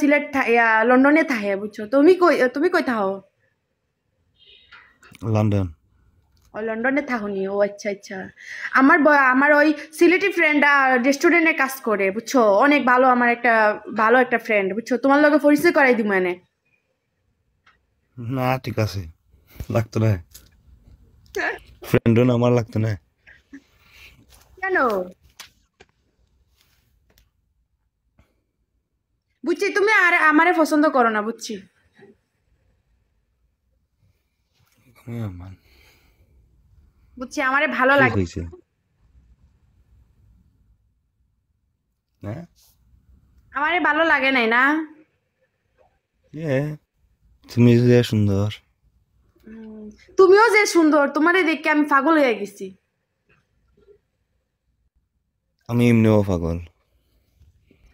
সিলেট লন্ডনে থাকে বুঝছো তুমি তুমি কই থাও লন্ডন ও লন্ডনে থাকুনি ও আচ্ছা আচ্ছা আমার আমার ওই সিলেটি ফ্রেন্ড রেস্টুরেন্টে কাজ করে বুঝছো অনেক ভালো আমার একটা ভালো একটা ফ্রেন্ড বুঝছো তোমার লগে পরিচয় করাই দিব মানে না ঠিক আছে লাগতো না ফ্রেন্ডও আমার লাগতো না কেন বুঝছি তুমি আর আমারে পছন্দ করো না বুঝছি বুঝছি আমারে ভালো লাগে হ্যাঁ? আমারে ভালো লাগে নাই না তুমি যে সুন্দর তুমিও যে সুন্দর তোমারে দেখে আমি পাগল হয়ে গেছি আমি এমনিও পাগল